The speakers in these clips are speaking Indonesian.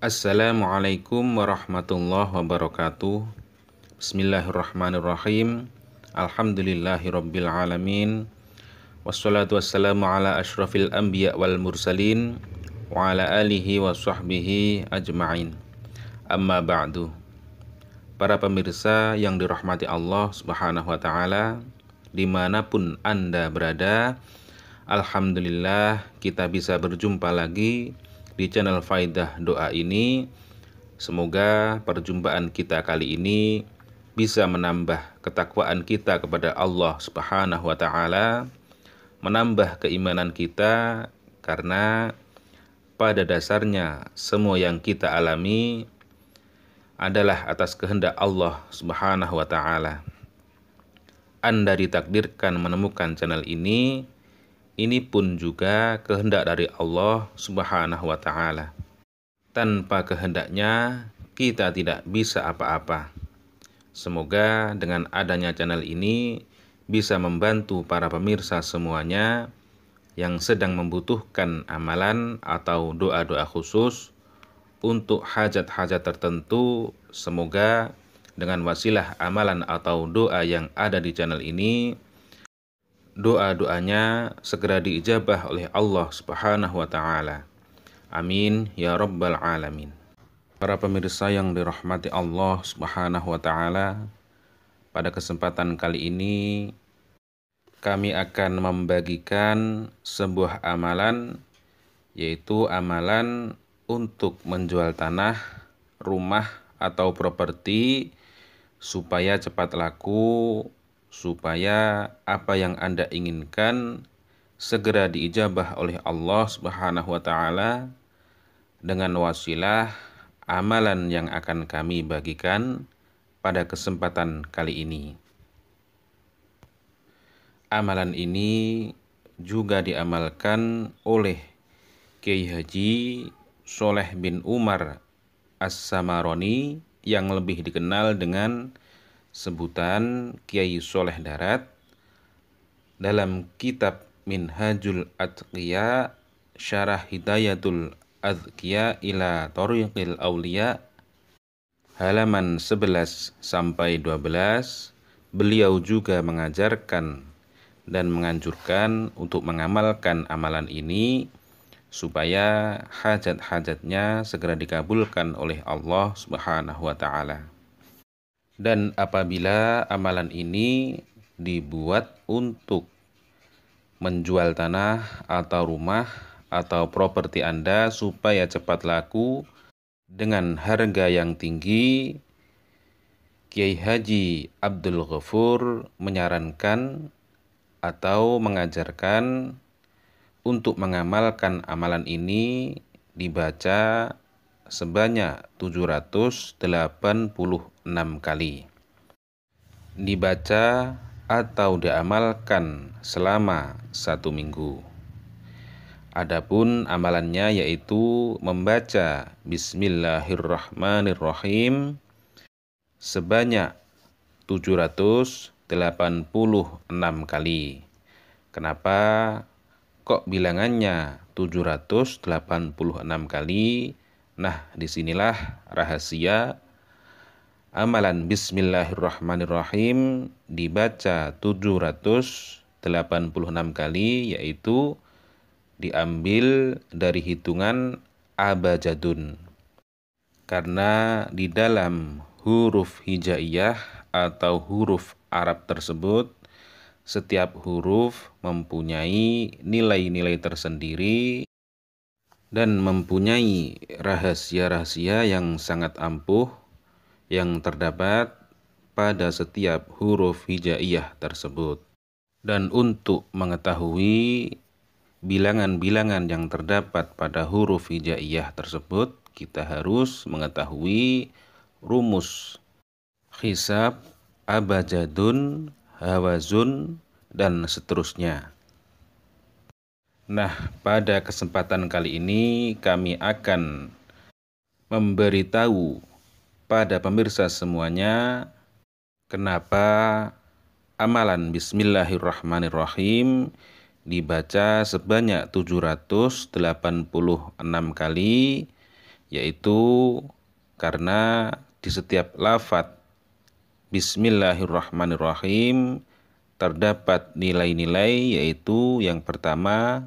Assalamualaikum warahmatullahi wabarakatuh Bismillahirrahmanirrahim Alhamdulillahirrabbilalamin Wassalatu wassalamu ala ashrafil anbiya wal mursalin Wa ala alihi wa sahbihi ajma'in Amma ba'du Para pemirsa yang dirahmati Allah subhanahu wa ta'ala Dimanapun Anda berada Alhamdulillah kita bisa berjumpa lagi di channel Faidah Doa ini. Semoga perjumpaan kita kali ini bisa menambah ketakwaan kita kepada Allah Subhanahu wa taala, menambah keimanan kita karena pada dasarnya semua yang kita alami adalah atas kehendak Allah Subhanahu wa taala. Anda ditakdirkan menemukan channel ini ini pun juga kehendak dari Allah Subhanahu wa taala. Tanpa kehendaknya kita tidak bisa apa-apa. Semoga dengan adanya channel ini bisa membantu para pemirsa semuanya yang sedang membutuhkan amalan atau doa-doa khusus untuk hajat-hajat tertentu. Semoga dengan wasilah amalan atau doa yang ada di channel ini doa-doanya segera diijabah oleh Allah Subhanahu wa taala. Amin ya rabbal alamin. Para pemirsa yang dirahmati Allah Subhanahu wa taala, pada kesempatan kali ini kami akan membagikan sebuah amalan yaitu amalan untuk menjual tanah, rumah atau properti supaya cepat laku supaya apa yang Anda inginkan segera diijabah oleh Allah Subhanahu wa taala dengan wasilah amalan yang akan kami bagikan pada kesempatan kali ini. Amalan ini juga diamalkan oleh Kiai Haji Soleh bin Umar As-Samaroni yang lebih dikenal dengan sebutan Kiai Soleh Darat dalam kitab Minhajul Atqiya Syarah Hidayatul Azkiya ila Tariqil Aulia halaman 11 sampai 12 beliau juga mengajarkan dan menganjurkan untuk mengamalkan amalan ini supaya hajat-hajatnya segera dikabulkan oleh Allah Subhanahu wa taala dan apabila amalan ini dibuat untuk menjual tanah atau rumah atau properti Anda supaya cepat laku dengan harga yang tinggi, Kiai Haji Abdul Ghafur menyarankan atau mengajarkan untuk mengamalkan amalan ini dibaca sebanyak 786 kali. Dibaca atau diamalkan selama satu minggu. Adapun amalannya yaitu membaca Bismillahirrahmanirrahim sebanyak 786 kali. Kenapa kok bilangannya 786 kali? Nah, disinilah rahasia amalan Bismillahirrahmanirrahim dibaca 786 kali yaitu diambil dari hitungan abajadun. Karena di dalam huruf hijaiyah atau huruf Arab tersebut setiap huruf mempunyai nilai-nilai tersendiri dan mempunyai rahasia-rahasia yang sangat ampuh yang terdapat pada setiap huruf hijaiyah tersebut. Dan untuk mengetahui bilangan-bilangan yang terdapat pada huruf hijaiyah tersebut, kita harus mengetahui rumus hisab, abajadun, hawazun, dan seterusnya. Nah, pada kesempatan kali ini kami akan memberitahu pada pemirsa semuanya kenapa amalan bismillahirrahmanirrahim dibaca sebanyak 786 kali yaitu karena di setiap lafat bismillahirrahmanirrahim terdapat nilai-nilai yaitu yang pertama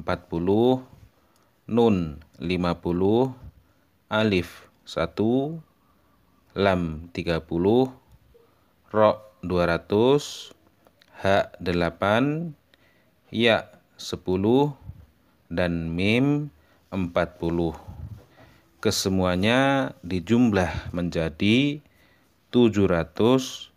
40 Nun 50 Alif 1 Lam 30 Ro 200 H 8 Ya 10 dan Mim 40 Kesemuanya dijumlah menjadi 786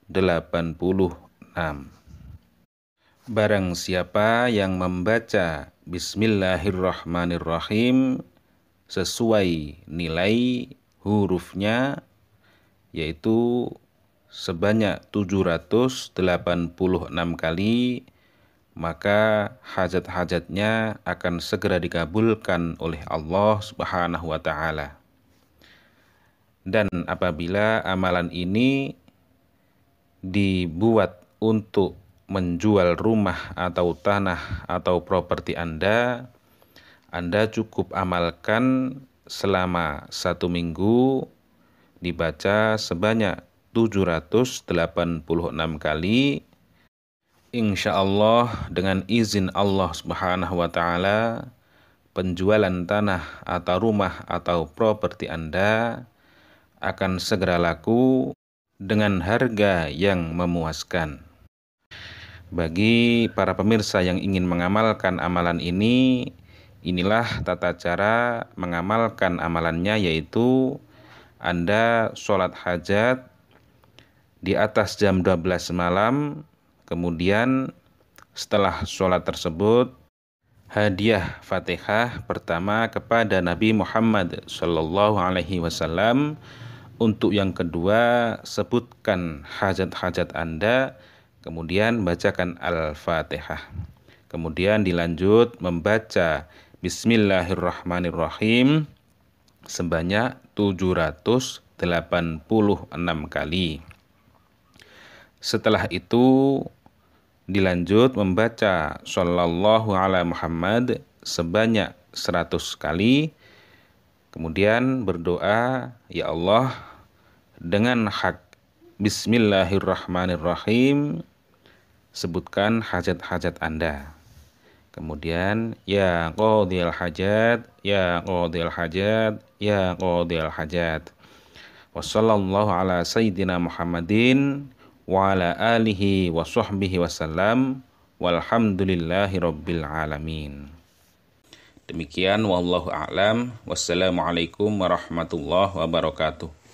Barang siapa yang membaca Bismillahirrahmanirrahim sesuai nilai hurufnya yaitu sebanyak 786 kali maka hajat-hajatnya akan segera dikabulkan oleh Allah Subhanahu wa taala. Dan apabila amalan ini dibuat untuk menjual rumah atau tanah atau properti Anda, Anda cukup amalkan selama satu minggu dibaca sebanyak 786 kali. Insya Allah dengan izin Allah Subhanahu wa Ta'ala, penjualan tanah atau rumah atau properti Anda akan segera laku dengan harga yang memuaskan. Bagi para pemirsa yang ingin mengamalkan amalan ini, inilah tata cara mengamalkan amalannya yaitu Anda sholat hajat di atas jam 12 malam, kemudian setelah sholat tersebut hadiah Fatihah pertama kepada Nabi Muhammad SAW Untuk yang kedua, sebutkan hajat-hajat Anda Kemudian bacakan Al-Fatihah. Kemudian dilanjut membaca Bismillahirrahmanirrahim sebanyak 786 kali. Setelah itu dilanjut membaca Shallallahu ala Muhammad sebanyak 100 kali. Kemudian berdoa, "Ya Allah, dengan hak Bismillahirrahmanirrahim sebutkan hajat-hajat Anda. Kemudian ya qadil hajat, ya qadil hajat, ya qadil hajat. Wassallallahu ala sayyidina Muhammadin wa ala alihi wa sahbihi wasallam walhamdulillahi rabbil alamin. Demikian wallahu a'lam. Wassalamualaikum warahmatullahi wabarakatuh.